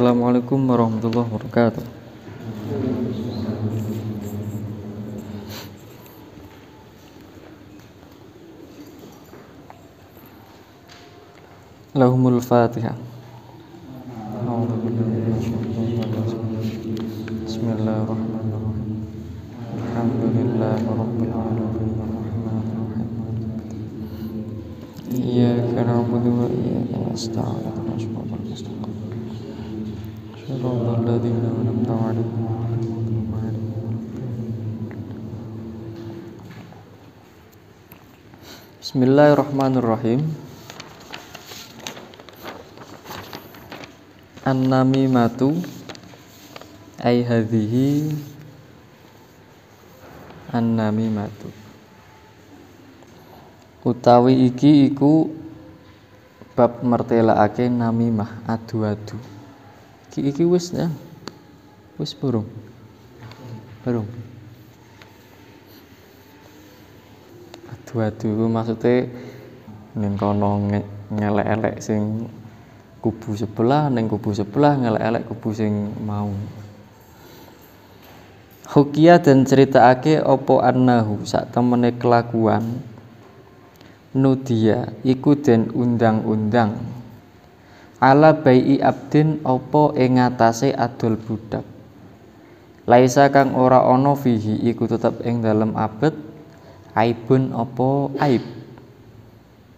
Assalamualaikum warahmatullahi wabarakatuh. Lahumul Fatihah. Bismillahirrahmanirrahim. an nami ay hadhihi an nami matu. Utawi iki iku bab nami namimah adu-adu. Iki iki wis ya. Wis burung. Burung. dua dulu maksudnya neng kono nge, ngelek-elek sing kubu sebelah neng kubu sebelah ngelek-elek kubu sing mau Hukia dan ceritakake opo annahu sak temene kelakuan nudia iku dan undang-undang ala bayi abdin opo ing atase adol budak Laisa kang ora ono fihi iku tetep ing dalam abet aibun opo aib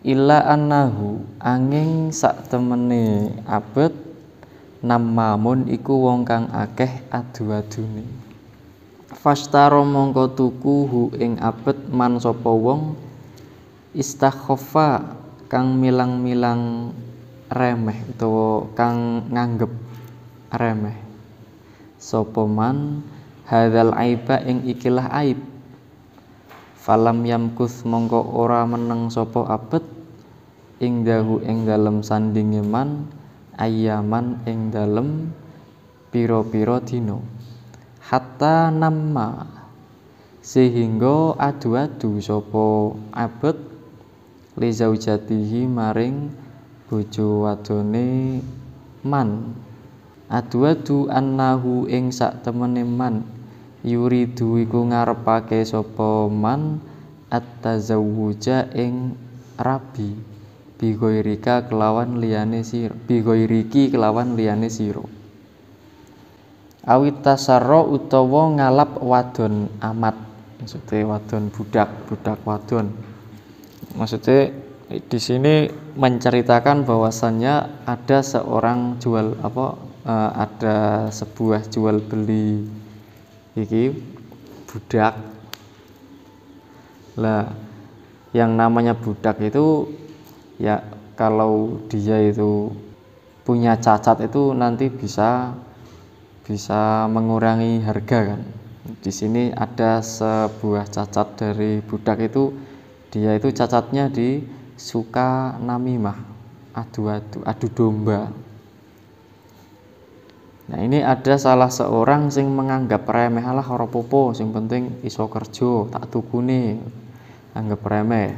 ila anahu angin sak temene abet namamun iku wong kang akeh adu-adune fastaro mongko tuku hu ing abet man sapa wong istakhofa kang milang-milang remeh utawa kang nganggep remeh sopo man hadal aiba ing ikilah aib falam yamkus mongko ora meneng sopo abet ing dahu ing dalem sandingiman ayaman ing dalem piro-piro dino. hatta nama sehingga adu-adu sopo abet li jatihi maring bojo wadone man adu-adu annahu ing sak temene man yuridu iku ngarepake sapa man at ing rabi bigoirika kelawan liyane sira bigoiriki kelawan liane siro. awit tasarro utawa ngalap wadon amat maksudnya wadon budak budak wadon maksudnya di sini menceritakan bahwasannya ada seorang jual apa eh, ada sebuah jual beli iki budak lah yang namanya budak itu ya kalau dia itu punya cacat itu nanti bisa bisa mengurangi harga kan di sini ada sebuah cacat dari budak itu dia itu cacatnya di suka namimah adu adu adu domba Nah, ini ada salah seorang sing menganggap remeh Allah ora popo, sing penting iso kerja, tak tugune. Anggap remeh.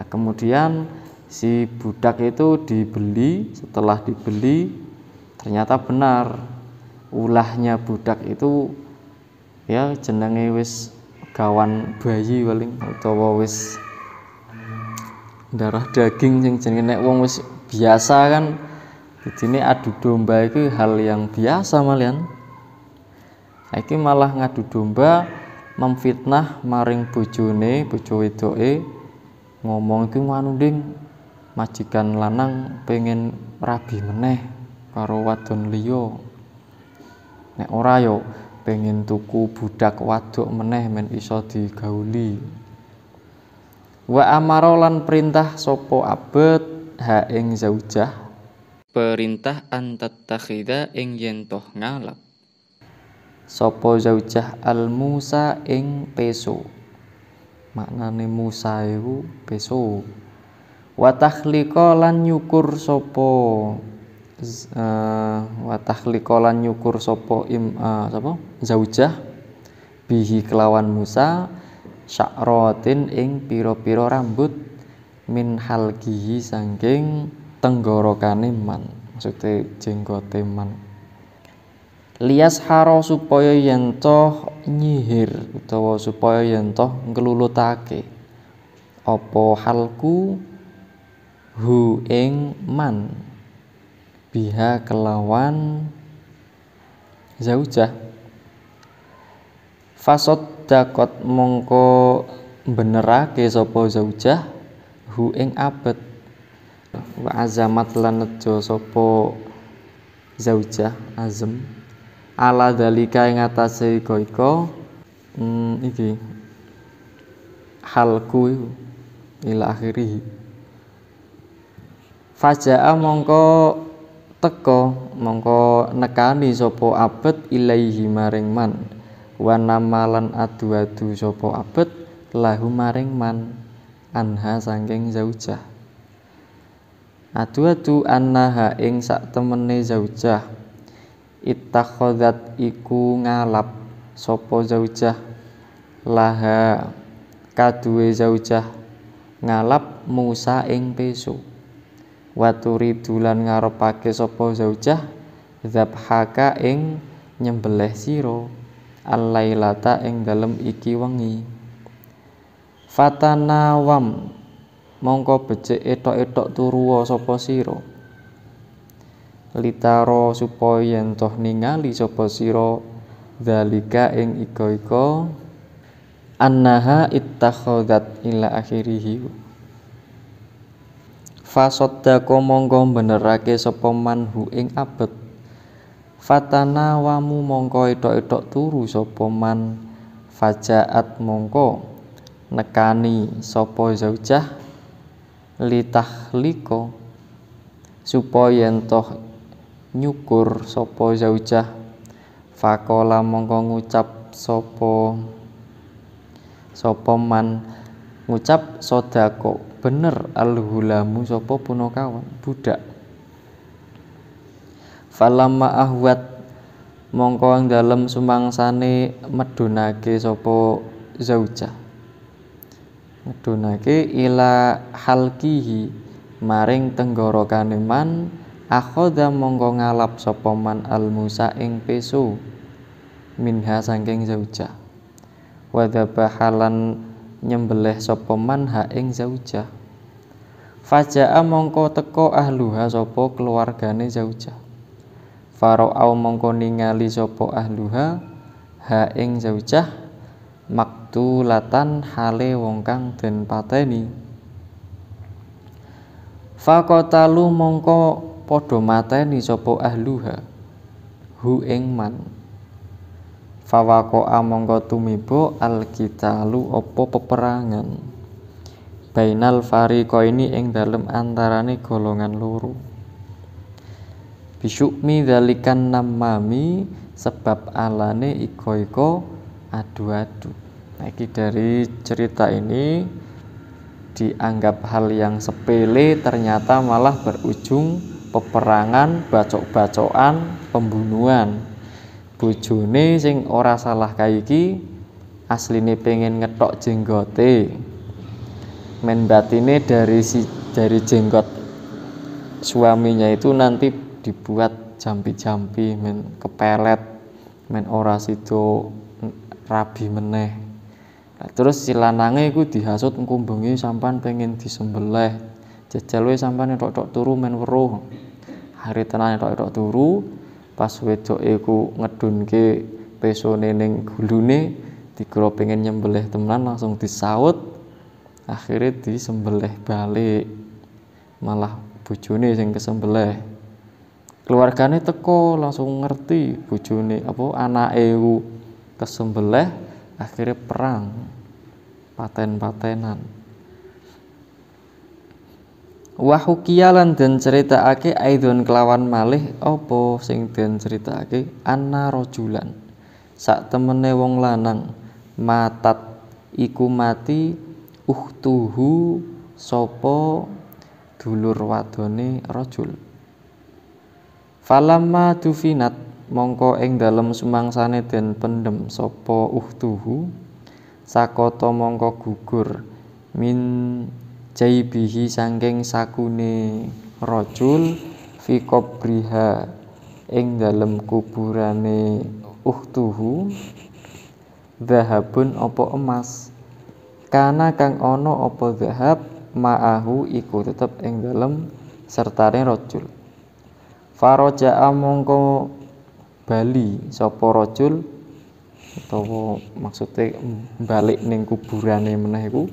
Nah, kemudian si budak itu dibeli, setelah dibeli ternyata benar ulahnya budak itu ya jenenge wis gawan bayi paling utawa wis darah daging sing jenenge nek wong wis biasa kan jadi ini adu domba itu hal yang biasa malian Iki malah ngadu domba memfitnah maring bojone bojo wedoke ngomong iki manunding majikan lanang pengen rabi meneh karo wadon liya nek ora yo pengen tuku budak wadok meneh men iso digauli wa amaro lan perintah sopo abet ha ing zaujah perintah antatakhida ing yen ngalap Sopo zaujah al Musa ing peso maknane Musa iku peso wa likolan lan nyukur sopo. uh, wa lan nyukur sopo im uh, eh, sapa zaujah bihi kelawan Musa roatin ing piro-piro rambut min halgihi sangking tenggorokane man maksudnya jenggote man lias haro supaya yento nyihir utawa supaya yento ngelulutake opo Oppo halku hu ing man biha kelawan zaujah fasod dakot mongko benerake sopo zaujah hu ing abet wa azamat lan nejo sapa zaujah azem ala dalika ing atase iko iko hmm, iki halku ila akhirih fajaa mongko teko mongko nekani sapa abet ilaihi maring man wa namalan adu-adu sapa abet lahu maring man anha sangking zaujah Adwaju annaha ing sak temene zaujah ittakhadzat iku ngalap sapa zaujah laha kaduwe zaujah ngalap Musa ing peso waturi dulan ngarepake sapa zaujah zabhaka ing nyembelih siro alailata ing dalem iki wengi fatanawam mongko becik etok-etok turu sapa sira litaro supaya yen toh ningali sapa sira zalika ing iko-iko annaha ittakhadzat ila akhirih fasaddaqo mongko benerake sapa manhu ing abet fatana wamu mongko etok-etok turu sapa man fajaat mongko nekani sapa zaujah litahliko supaya yentoh nyukur supo zaujah fakola mongko ngucap supo, sapa man ngucap sodako bener alhulamu sapa punokawan budak falamma ahwat mongko dalam dalem sumangsane medhunake supo zaujah ngedunake ila halkihi maring tenggorokane man akhoda mongko ngalap sapa man al Musa ing peso minha saking zaujah wa bahalan nyembelih sapa man ha ing zaujah Fajaa mongko teko ahluha sopo keluargane zaujah Faro'au mongko ningali sopo ahluha ha ing zaujah mak tulatan hale wong kang den pateni Fakotalu mongko podo mateni sopo ahluha hu ing man Fawako amongko tumibo alkitalu opo peperangan Bainal fariko ini ing dalem antarane golongan loro Bisyukmi dalikan namami sebab alane iko-iko adu-adu lagi dari cerita ini dianggap hal yang sepele ternyata malah berujung peperangan, bacok-bacokan, pembunuhan. Bojone sing ora salah kaiki asline pengen ngetok jenggote. Men batine dari si dari jenggot suaminya itu nanti dibuat jampi-jampi men kepelet men ora sido rabi meneh Nah, terus si lanange iku dihasut engko sampan pengen disembelih. Jajal we sampan tok-tok turu men weruh. Hari tenan tok-tok turu, pas wedoke iku ngedunke pesone ning gulune dikira pengen nyembelih temenan langsung disaut akhirnya disembelih balik malah bojone sing kesembelih keluargane teko langsung ngerti bojone apa anake kesembelih akhirnya perang paten-patenan wahukialan dan cerita ake aidon kelawan malih opo sing dan cerita ake anna rojulan sak temene wong lanang matat iku mati uhtuhu sopo dulur wadone rojul falama dufinat mongko ing dalem sumangsane den pendhem sapa uhtuhu sakata mongko gugur min jaibihi sangking sakune rajul fi qabriha ing dalem kuburane uhtuhu zahabun apa emas kana kang ana apa zahab ma'ahu iku tetep ing dalem sertane rajul faraja'a mongko bali sapa rajul utawa maksude balik ning kuburane meneh iku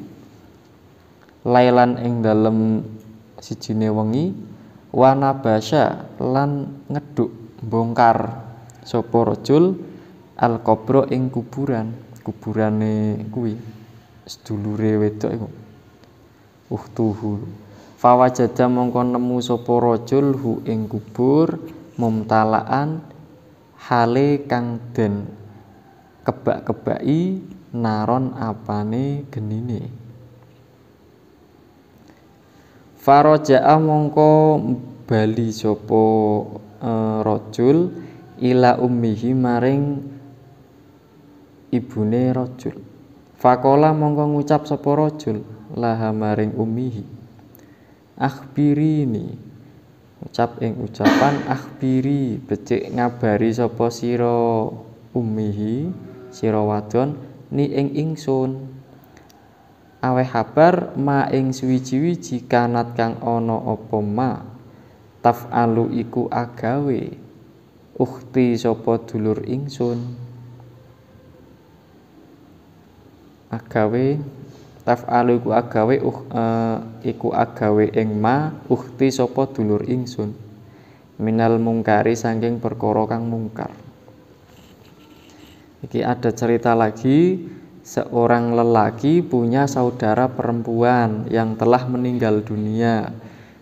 lailan ing dalem sijine wengi wanabasya lan ngeduk bongkar sapa rajul al kubra ing kuburan kuburane kuwi sedulure wedok iku uhtuhu fawajada mongko nemu sapa rajul hu ing kubur mumtalaan hale kang den kebak-kebaki naron apane genine Farojaa mongko bali sapa e, rajul ila ummihi maring ibune rajul Fakola mongko ngucap sapa rajul laha maring ummihi akhbirini ucap ing ucapan akhbiri becik ngabari sapa sira umihi sira wadon ni ing ingsun aweh kabar ma ing suwi-wiji kanat kang ana apa ma tafalu iku agawe ukti sapa dulur ingsun agawe taf'alu iku agawe uh, iku agawe ing ma ukti sapa dulur ingsun minal mungkari saking perkara kang mungkar iki ada cerita lagi seorang lelaki punya saudara perempuan yang telah meninggal dunia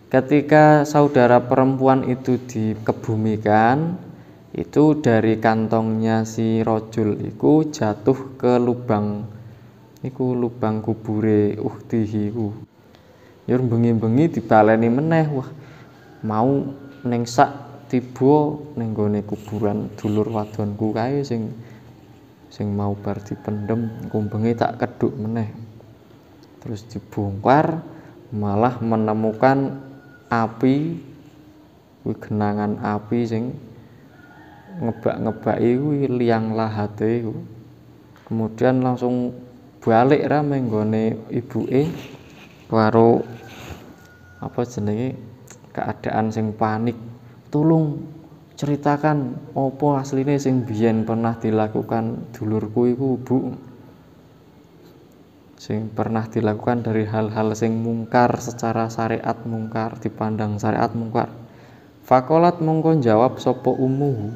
ketika saudara perempuan itu dikebumikan itu dari kantongnya si rojul itu jatuh ke lubang iku lubang kubure uhtihi ku yur ya bengi-bengi dibaleni meneh wah mau ning sak tiba ning gone kuburan dulur wadonku kae sing sing mau bar dipendem kumbengi tak keduk meneh terus dibongkar malah menemukan api kuwi genangan api sing ngebak ngebak iwi liang lahate iwi. kemudian langsung balik ra menggone ibuke karo apa jenenge keadaan sing panik tulung ceritakan opo asline sing biyen pernah dilakukan dulurku iku Bu sing pernah dilakukan dari hal-hal sing mungkar secara syariat mungkar dipandang syariat mungkar fakolat mongkon jawab sopo umuhu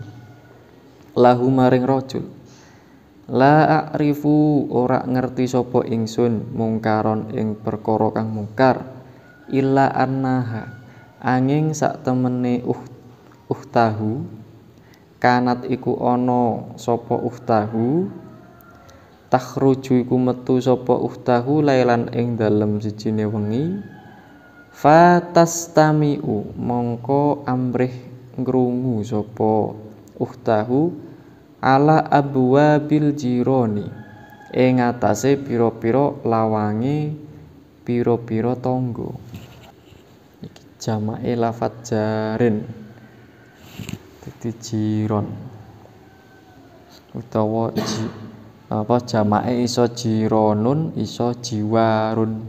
lahu maring rojul La a'rifu ora ngerti sopo ingsun mungkaron ing perkara kang mungkar illa annaha angin sak temene uh uhtahu kanat iku ana sapa uhtahu takhruju iku metu uh tahu lailan ing dalem sijine wengi fatastamiu mongko amrih ngrungu uh tahu ala bil jironi ing atase pira-pira lawange pira-pira tangga iki jamake lafat jarin dadi jiron utawa ji, apa jamake iso jironun iso jiwarun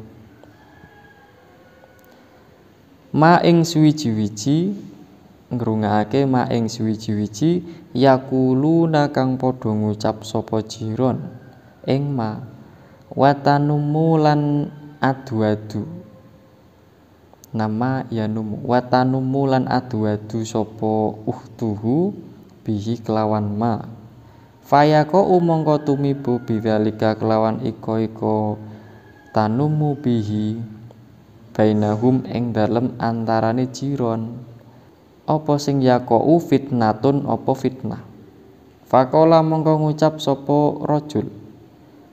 ma ing suwiji-wiji ngrungakake ma ing swiji-wiji yaquluna kang padha ngucap sapa jiron ing ma watanumu lan adu-adu nama yanumu watanumu lan adu-adu sapa uhtuhu bihi kelawan ma fayako umangka tumibu bidzalika kelawan iko-iko tanumu bihi bainahum ing dalem antarane jiron apa sing yakou fitnatun opo fitnah Fakola mongko ngucap sopo rojul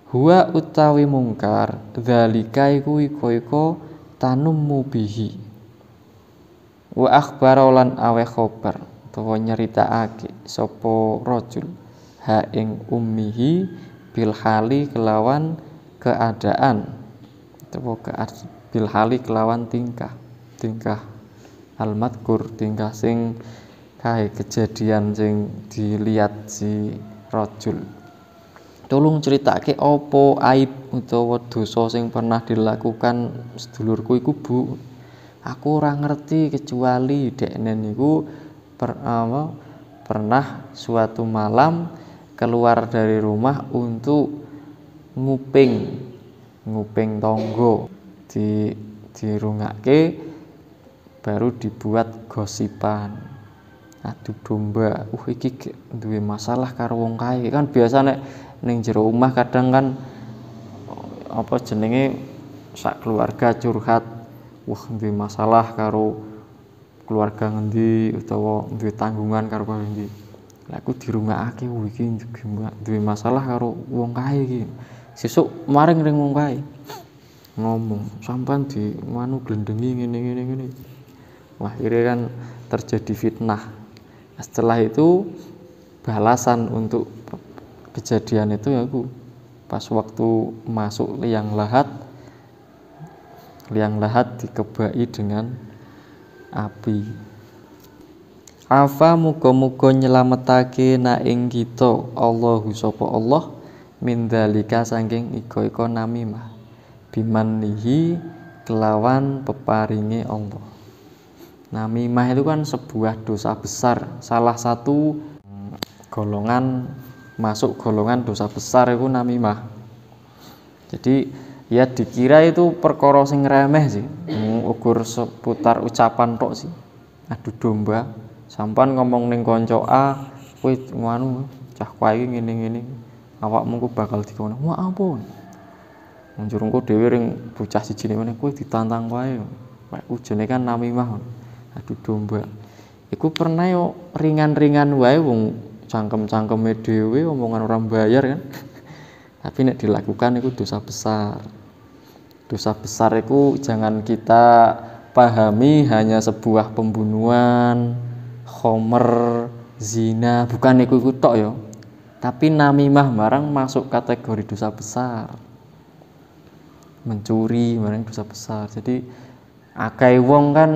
Hua utawi mungkar Dhalika iku koi ko tanum bihi Wa akhbarolan awe khobar Tawa nyerita aki sopo rojul Ha ing ummihi bilhali kelawan keadaan Tawa keadaan bilhali kelawan tingkah Tingkah almatkur tingkah sing kae kejadian sing dilihat si rajul tolong critakake opo aib utawa dosa sing pernah dilakukan sedulurku iku Bu aku ora ngerti kecuali dekne niku per, pernah suatu malam keluar dari rumah untuk nguping nguping tonggo di dirungake baru dibuat gosipan adu domba uh iki duwe masalah karo wong kaya kan biasa nek ning jero omah kadang kan apa jenenge sak keluarga curhat wah duwe masalah karo keluarga ngendi utawa duwe tanggungan karo ngendi lha aku dirungakake uh iki duwe masalah karo wong kaya iki sesuk maring ring wong kaya ngomong sampan di manu glendengi ngene ngene ngene Wah, akhirnya kan terjadi fitnah. Nah, setelah itu balasan untuk kejadian itu aku ya, pas waktu masuk liang lahat liang lahat dikebai dengan api Afa muga-muga nyelametake na ing kita Allahu sapa Allah min dalika saking iko-iko namimah bimanihi kelawan peparinge Allah namimah itu kan sebuah dosa besar salah satu mm, golongan masuk golongan dosa besar itu namimah jadi ya dikira itu perkara sing remeh sih ukur seputar ucapan tok sih Aduh domba sampan ngomong ning konco A kowe nganu cah kowe iki ngene-ngene awakmu ku bakal dikono wah ampun njurungku dhewe ring bocah siji meneh kowe ditantang wae ujene kan namimah adu domba iku pernah yo ringan-ringan wae wong cangkem-cangkeme dhewe omongan orang bayar kan tapi nek dilakukan itu dosa besar dosa besar itu jangan kita pahami hanya sebuah pembunuhan homer zina bukan itu itu tok yo tapi namimah barang masuk kategori dosa besar mencuri barang dosa besar jadi akai wong kan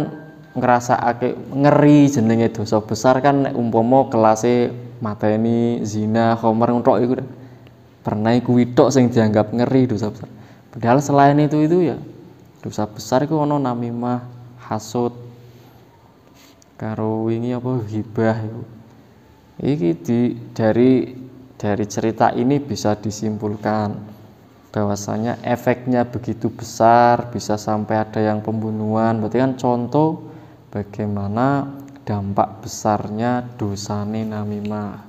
ngerasa ake, ngeri jenenge dosa besar kan umpama kelase mateni zina homer ngono iku pernah iku widok sing dianggap ngeri dosa besar padahal selain itu itu ya dosa besar iku ono namimah hasud karo apa hibah iku iki di dari dari cerita ini bisa disimpulkan bahwasanya efeknya begitu besar bisa sampai ada yang pembunuhan berarti kan contoh bagaimana dampak besarnya dosane namimah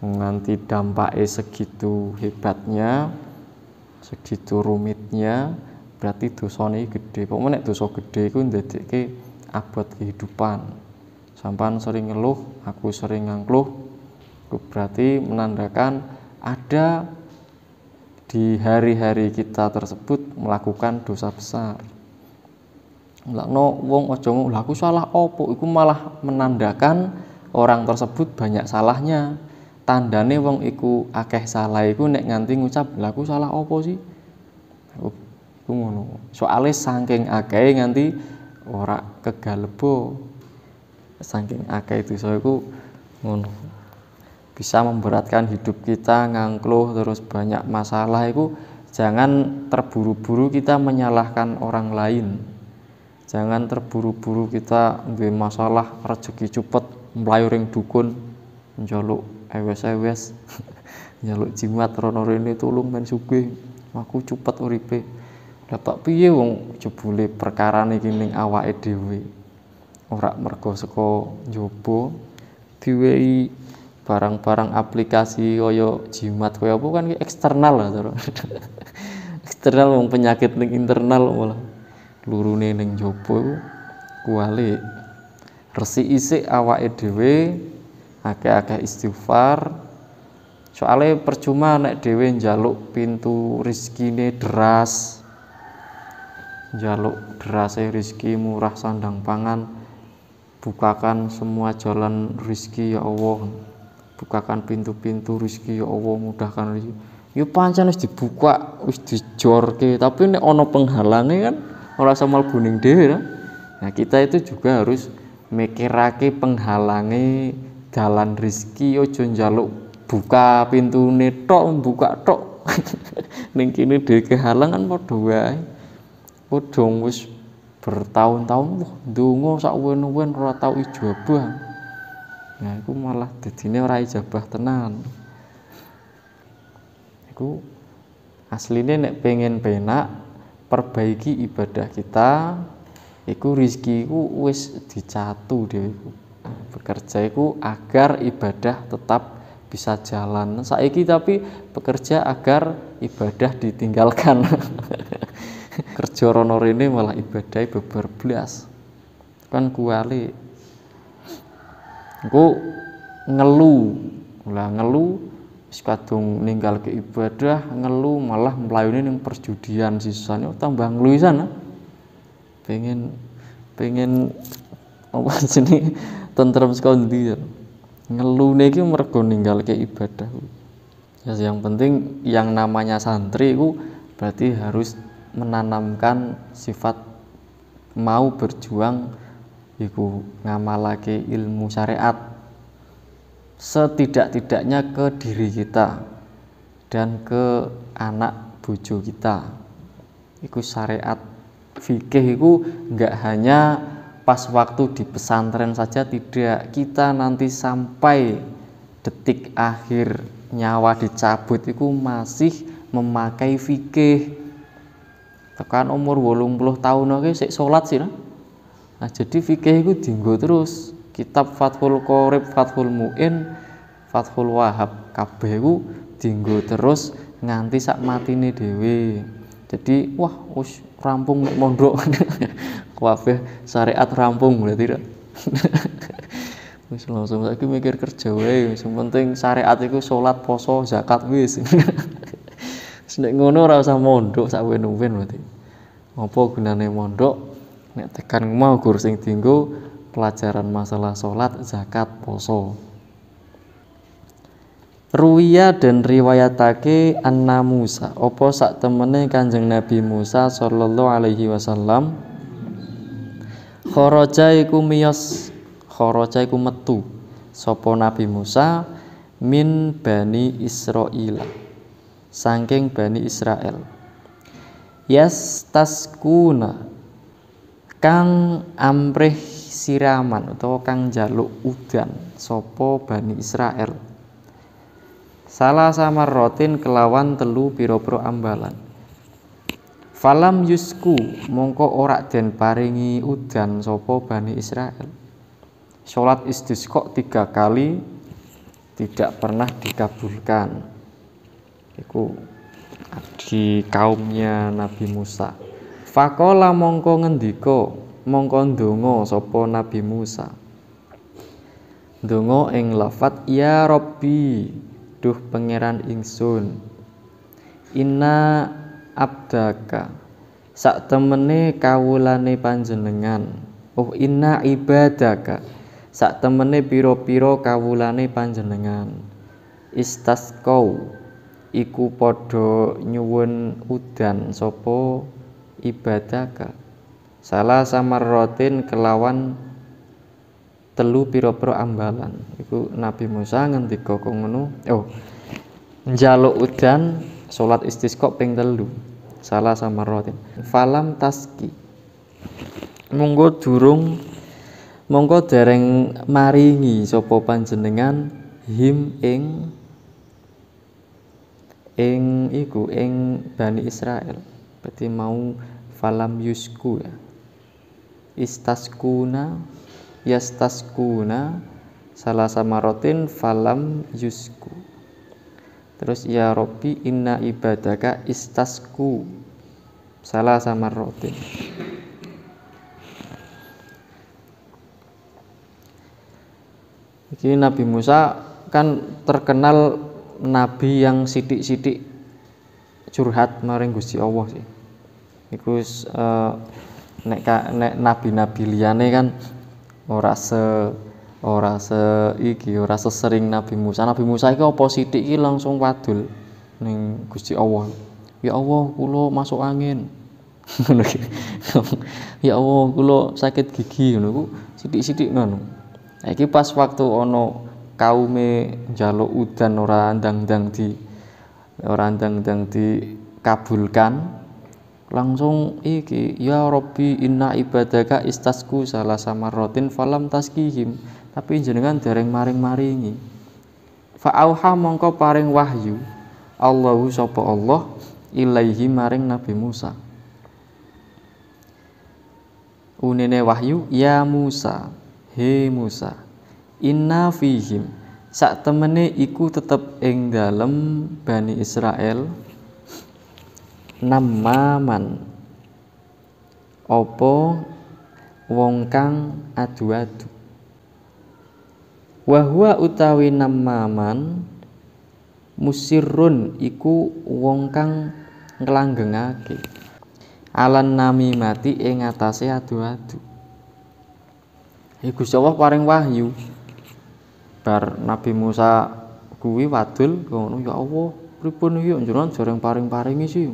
nganti dampaknya segitu hebatnya segitu rumitnya berarti dosa ini gede pokoknya dosa gede itu menjadi abad kehidupan sampan sering ngeluh aku sering ngangkluh itu berarti menandakan ada di hari-hari kita tersebut melakukan dosa besar no wong aja ngomong aku salah opo iku malah menandakan orang tersebut banyak salahnya tandane wong iku akeh salah iku nek nganti ngucap laku salah opo sih iku ngono soalnya saking akeh nganti ora kegalebo saking akeh itu so iku ngono bisa memberatkan hidup kita ngangkluh terus banyak masalah itu jangan terburu-buru kita menyalahkan orang lain jangan terburu-buru kita nggih masalah rezeki cupet ring dukun njaluk ewes-ewes njaluk jimat rono ini tulung men sugih aku cupet uripe lah piye wong jebule perkara nih gini awa edwi ora mergo saka jopo diwehi barang-barang aplikasi kaya jimat kaya apa kan eksternal lah eksternal wong penyakit nih internal malah lurune ning jopo kuwalik resi isik awak dhewe akeh-akeh istighfar soalnya percuma nek dhewe njaluk pintu rizkine deras njaluk derase rizki murah sandang pangan bukakan semua jalan rizki ya Allah bukakan pintu-pintu rizki ya Allah mudahkan rezeki ya pancen wis dibuka wis dijorke tapi ini ono penghalangnya kan merasa mal buning deh, Nah, kita itu juga harus mikirake penghalangi jalan rizki ojo njaluk buka pintu netok buka tok ning kini dhewe kehalangan padha wae padha wis bertahun-tahun wah sak sakwen-wen ora tau ijabah nah aku malah dadine ora ijabah tenan aku aslinya nek pengen penak perbaiki ibadah kita iku rizki ku wis dicatu deh, bekerja iku agar ibadah tetap bisa jalan saiki tapi bekerja agar ibadah ditinggalkan kerja rono ini malah ibadah beber belas. kan kuali ku ngelu lah ngelu sekadung ninggal ke ibadah ngeluh malah melayuni yang perjudian sisanya tambah ngeluh sana pengen pengen apa sini tentram sekondir ya? ngelu niki mergo ninggal ke ibadah ya yang penting yang namanya santri itu berarti harus menanamkan sifat mau berjuang iku ngamalake ilmu syariat setidak-tidaknya ke diri kita dan ke anak bojo kita iku syariat fikih itu nggak hanya pas waktu di pesantren saja tidak kita nanti sampai detik akhir nyawa dicabut itu masih memakai fikih tekan umur 80 tahun oke sik salat sih nah. nah jadi fikih itu dinggo terus kitab Fathul Qorib Fathul Muin Fathul Wahab kabeh ku dinggo terus nganti sak nih Dewi. jadi wah us rampung mondok kabeh syariat rampung berarti tidak wis langsung saiki mikir kerja wae sing penting syariat iku salat poso zakat wis nek ngono ora usah mondok sak wenu-wen berarti apa gunane mondok nek tekan mau gur sing pelajaran masalah sholat, zakat, poso. Ruwiya dan riwayatake anna Musa opo sak temene kanjeng Nabi Musa sallallahu alaihi wasallam khoroja iku miyos khoroja iku metu sopo Nabi Musa min Bani Israel sangking Bani Israel yastaskuna kang amrih siraman atau kang jaluk udan sopo Bani Israel salah sama rotin kelawan telu piro pro ambalan falam yusku mongko orak den paringi udan sopo Bani Israel sholat istisqa tiga kali tidak pernah dikabulkan Iku di kaumnya Nabi Musa Fakola mongko ngendiko mongko ndonga sapa Nabi Musa ndonga ing lafat ya Rabbi duh pangeran ingsun inna abdaka sak temene kawulane panjenengan oh inna ibadaka sak temene piro-piro kawulane panjenengan istaskau iku padha nyuwun udan sapa ibadaka salah sama rotin kelawan telu piro-piro ambalan iku Nabi Musa ngendika kok ngono oh njaluk udan salat istisqa ping telu salah sama rotin falam taski monggo durung monggo dereng maringi sopopan panjenengan him ing ing iku ing Bani Israel berarti mau falam yusku ya istaskuna yastaskuna salah sama rotin falam yusku terus ya Robi inna ibadaka istasku salah sama rotin Jadi Nabi Musa kan terkenal nabi yang sidik-sidik curhat maring Gusti Allah sih. Iku eh, nek nek nabi-nabi liyane kan ora se ora se iki ora sesering Nabi Musa. Nabi Musa iki apa sithik iki langsung wadul ning Gusti Allah. Ya Allah, kula masuk angin. ya Allah, kula sakit gigi ngono ku sithik-sithik ngono. Iki pas waktu ono kaume njaluk udan ora ndang-ndang di ora ndang-ndang dikabulkan langsung iki ya Robi inna ibadaka istasku salah sama rotin falam taskihim tapi jenengan dereng maring maringi fa'auha mongko paring wahyu Allahu sopo Allah ilaihi maring Nabi Musa unene wahyu ya Musa he Musa inna fihim saat temene iku tetep ing dalem Bani Israel namaman opo wong kang adu-adu Wahua utawi namaman musirun iku wong kang ngelanggengake. alan nami mati ing atase adu-adu ya Gusti Allah paring wahyu bar Nabi Musa kuwi wadul ngono ya Allah pripun yo jenengan jarang paring-paringi sih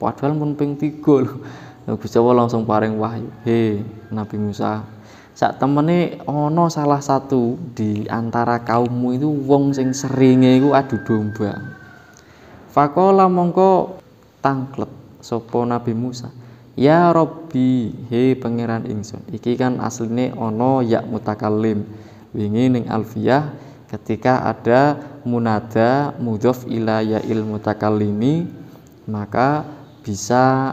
padahal pun ping tiga lho Gus Jawa langsung paring wahyu he Nabi Musa sak temene ono salah satu di antara kaummu itu wong sing seringe iku adu domba Fakola mongko tangklet sopo Nabi Musa Ya Robbi, he pangeran ingsun. Iki kan asline ono ya mutakalim. Wingi ning alfiyah ketika ada munada mudhof ila ya il mutakalimi maka bisa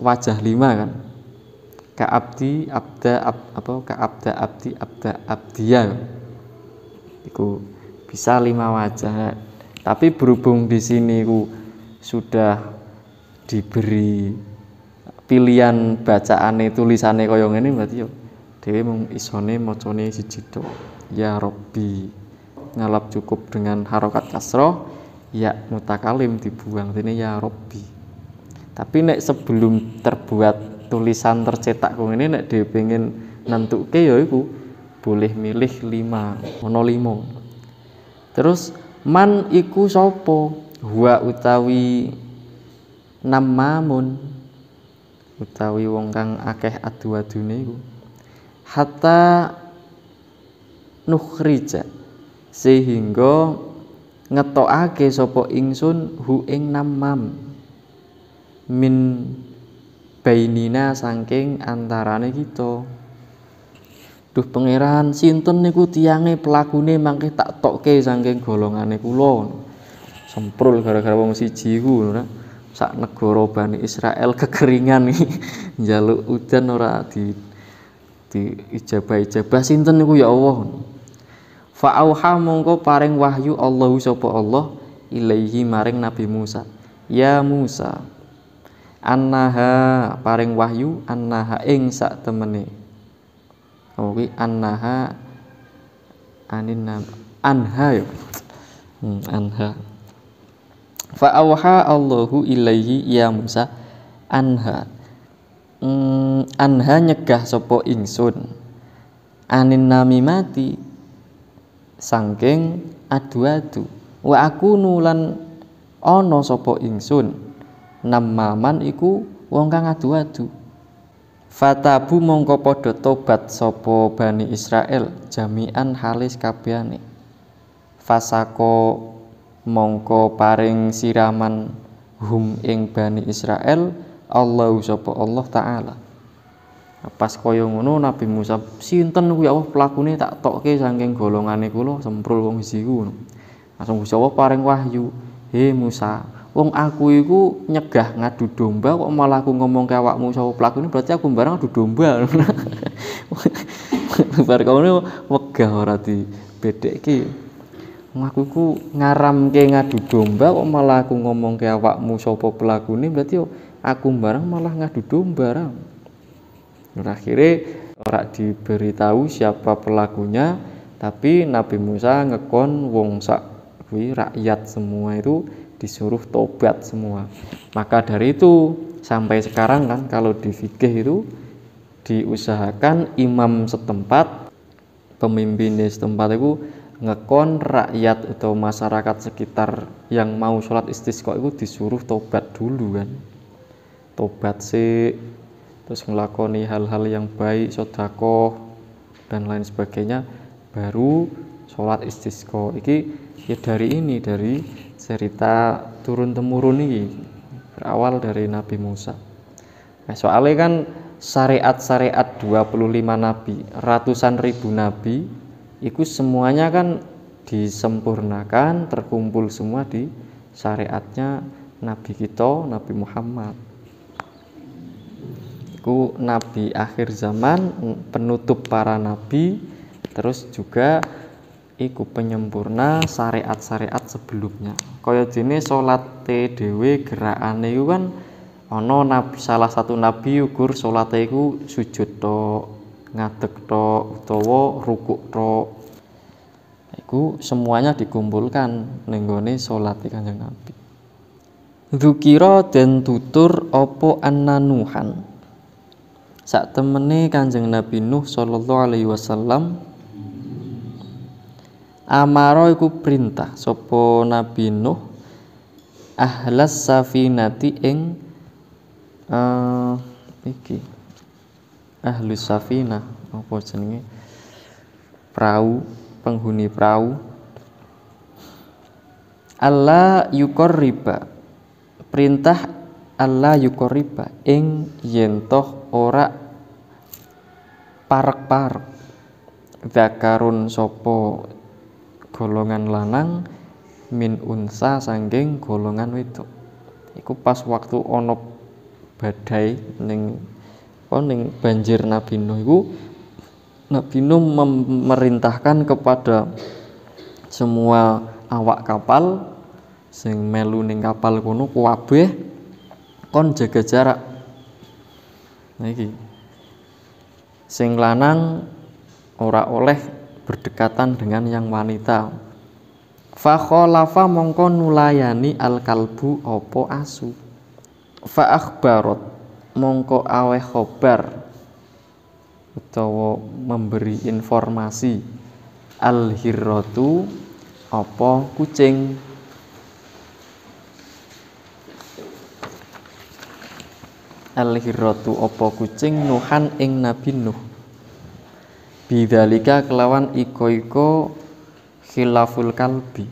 wajah lima kan kaabdi abda ab, apa kaabda abdi abda abdia itu bisa lima wajah tapi berhubung di sini ku sudah diberi pilihan bacaan itu tulisannya koyong ini berarti yo dewi mengisone mocone siji ya Robi ngalap cukup dengan harokat kasroh ya mutakalim dibuang ini ya Robi tapi nek sebelum terbuat tulisan tercetak kong ini nek dia pengen nentuke ya iku boleh milih lima ono limo terus man iku sopo huwa utawi namamun utawi wong kang akeh adu-adune iku hatta nukhrija sehingga ngetokake sapa ingsun hu ing namam min bainina saking antarane kita Duh pangeran sinten niku tiange pelakune mangke tak tokke saking golongane kula semprul gara-gara wong siji ku sak negara Bani Israel kekeringan nih, njaluk udan ora di di ijabah-ijabah sinten niku ya Allah Fa'auha mongko paring wahyu Allahu sapa Allah ilaihi maring Nabi Musa. Ya Musa, annaha paring wahyu annaha ing sak temene oh annaha anin anha yo ya. hmm, anha fa auha Allahu ilaihi ya Musa anha hmm, anha nyegah sopo ingsun anin mati, sangking adu-adu wa aku nulan ana sopo ingsun namaman iku wong kang adu-adu fatabu mongko padha tobat sapa Bani Israel jami'an halis kabehane fasako mongko paring siraman hum ing Bani Israel Allah sapa Allah taala pas kaya ngono Nabi Musa sinten kuwi Allah pelakune tak tokke saking golongane kula semprul wong siji ngono langsung Gusti Allah paring wahyu he Musa wong aku itu nyegah ngadu domba kok malah aku ngomong ke awakmu sapa pelaku ini berarti aku bareng adu domba bar kamu ini wegah ora di bedek wong aku iku ngaram ke ngadu domba kok malah aku ngomong ke awakmu sapa pelaku ini berarti aku bareng malah ngadu domba ra akhirnya ora diberitahu siapa pelakunya tapi Nabi Musa ngekon wong sak rakyat semua itu disuruh tobat semua maka dari itu sampai sekarang kan kalau di fikih itu diusahakan imam setempat pemimpin di setempat itu ngekon rakyat atau masyarakat sekitar yang mau sholat istisqa itu disuruh tobat dulu kan tobat sih terus ngelakoni hal-hal yang baik sodakoh dan lain sebagainya baru sholat istisqa ini ya dari ini dari cerita turun temurun ini berawal dari Nabi Musa nah, soalnya kan syariat-syariat 25 nabi ratusan ribu nabi itu semuanya kan disempurnakan terkumpul semua di syariatnya nabi kita Nabi Muhammad itu nabi akhir zaman penutup para nabi terus juga iku penyempurna syariat-syariat sebelumnya. Kaya dene salate tdw gerakane itu kan ono nabi salah satu nabi ukur salate itu sujud to ngadeg to utawa rukuk to. Iku semuanya dikumpulkan ning gone Kanjeng Nabi. Zukira dan tutur opo ananuhan saat temene Kanjeng Nabi Nuh sallallahu alaihi wasallam amaro iku perintah sopo Nabi Nuh ahlas safinati ing uh, iki ahli safina apa jenenge perahu penghuni perahu Allah yukor riba perintah Allah yukor riba ing yentoh ora parek-parek zakarun sopo golongan lanang min unsa sangking golongan wedok iku pas waktu ana badai ning apa ning banjir Nabi Nuh iku Nabi Nuh memerintahkan kepada semua awak kapal sing melu ning kapal kono kabeh kon jaga jarak niki sing lanang ora oleh berdekatan dengan yang wanita fakholafa mongko nulayani al kalbu opo asu fa akhbarot mongko aweh khobar utawa memberi informasi al hirrotu opo kucing al hirrotu opo kucing nuhan ing nabi nuh Bidalika kelawan iko-iko khilaful kalbi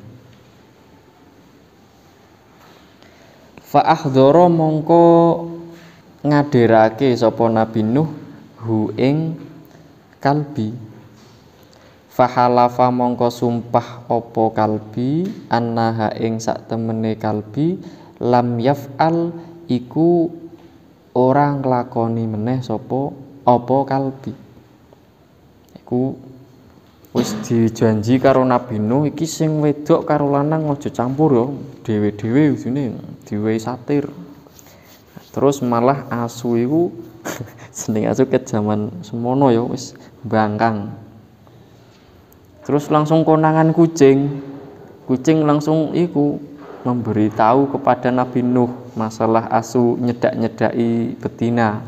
faah mongko ngaderake sopo nabi nuh hu ing kalbi fahalafa mongko sumpah opo kalbi annaha ing sak temene kalbi lam yaf'al iku orang lakoni meneh sopo opo kalbi iku wis dijanji karo Nabi Nuh iki sing wedok karo lanang aja campur yo, ya, dhewe-dhewe usune diwe satir terus malah asu iku seneng asu ke zaman semono yo, ya, wis bangkang terus langsung konangan kucing kucing langsung iku memberitahu kepada Nabi Nuh masalah asu nyedak-nyedai betina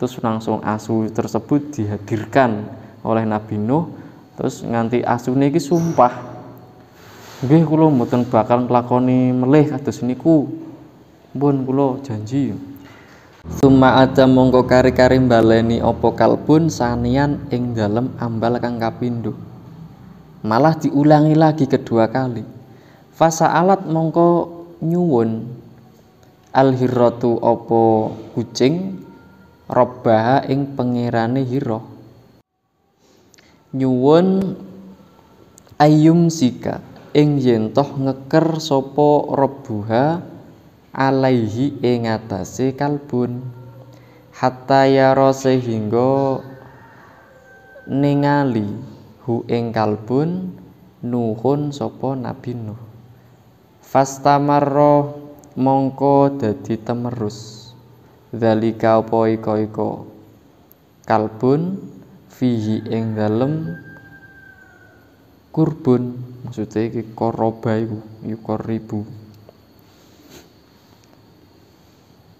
terus langsung asu tersebut dihadirkan oleh Nabi Nuh terus nganti asune iki sumpah nggih kula mboten bakal nglakoni melih kados niku pun kula janji Suma ada mongko kari-kari baleni opo kalbun sanian ing dalem ambal kang kapindo malah diulangi lagi kedua kali fasa alat mongko nyuwun alhirrotu opo kucing robbaha ing pengirane hiroh nyuwun ayum sika ing yen toh ngeker sapa rebuha alaihi ing atase kalbun hatta yaro sehingga ningali hu ing kalbun nuhun sapa nabi nuh fastamarro mongko dadi temerus zalika opo iko iko kalbun fihi ing dalem kurbun maksudnya iki koroba iku yukoribu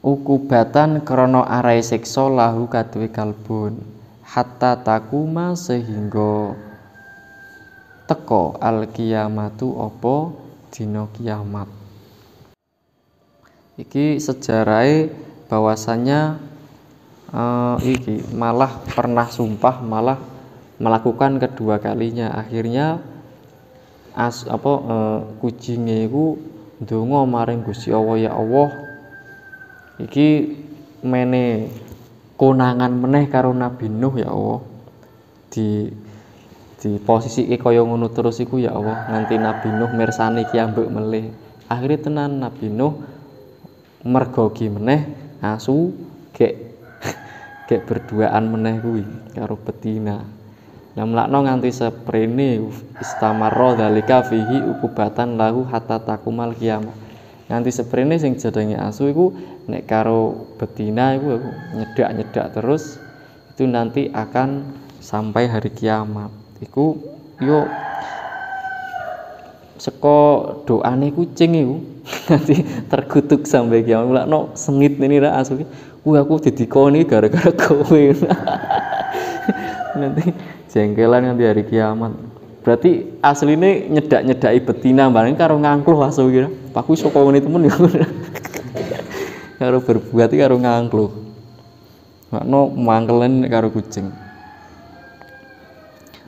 ukubatan krana arai siksa lahu kadwe kalbun hatta takuma sehingga teko al kiamatu apa dina kiamat iki sejarai e bahwasanya uh, iki malah pernah sumpah malah melakukan kedua kalinya akhirnya as apa uh, kucingnya itu dongo maring Gusti Allah ya Allah iki mene konangan meneh karo Nabi Nuh ya Allah di di posisi iki kaya ngono terus iku ya Allah nanti Nabi Nuh mersani ki ambek melih akhirnya tenan Nabi Nuh mergogi meneh asu Gak berduaan meneh kuwi karo betina yang melakno nganti seprene istamarro dalika fihi ukubatan lahu hatta takumal kiamat. nganti seprene sing jenenge asu iku nek karo betina iku nyedak-nyedak terus itu nanti akan sampai hari kiamat iku yo seko doane kucing iku nanti terkutuk sampai kiamat mulakno sengit ini ra asu Wih aku didikoni gara-gara kowe nanti jengkelan nanti hari kiamat berarti aslinya nyedak-nyedaki betina bareng karo ngangkluh asu kira paku iso kowe temen ya karo berbuat karo ngangkluh makno mangkelen karo kucing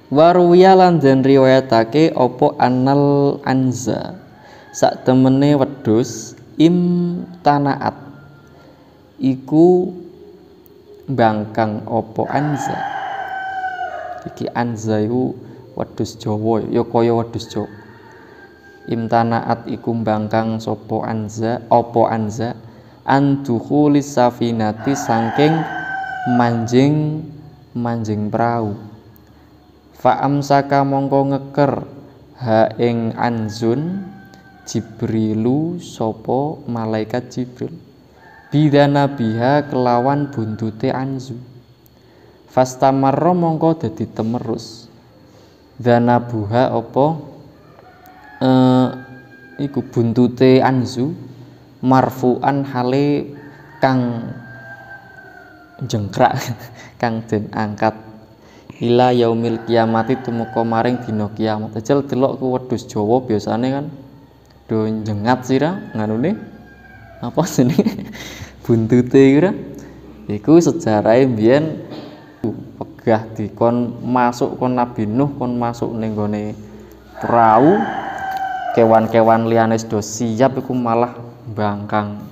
Waruya lan den riwayatake opo anal anza sak temene wedus im tanaat iku bangkang opo anza iki anza iku wedhus Jawa ya kaya wedhus Jawa imtanaat iku bangkang sopo anza opo anza andukhuli safinati saking manjing manjing perahu faamsaka mongko ngeker ha anzun jibrilu sopo malaikat jibril bidana biha kelawan buntute anzu fastamarra mongko dadi temerus dana buha opo e, eh, iku buntute anzu marfuan hale kang jengkrak kang den angkat ila yaumil kiamati tumeka maring dina kiamat ajal delok ku wedhus Jawa biasane kan do jengat sira nganune apa sini buntute ra iku sejarah e biyen pegah dikon masuk kon Nabi Nuh kon masuk ning gone perahu kewan-kewan liyane sudah siap iku malah bangkang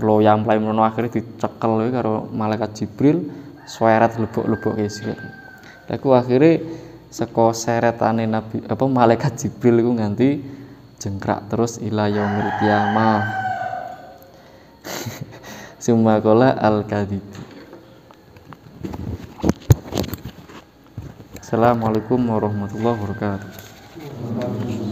mloyang mlayu mlono akhirnya dicekel karo malaikat Jibril sweret lebok-lebok kesir, lha iku akhirnya seko seretane nabi apa malaikat jibril iku nganti jengkrak terus ila yaumil kiamah sumakola al kadibu Assalamualaikum warahmatullahi wabarakatuh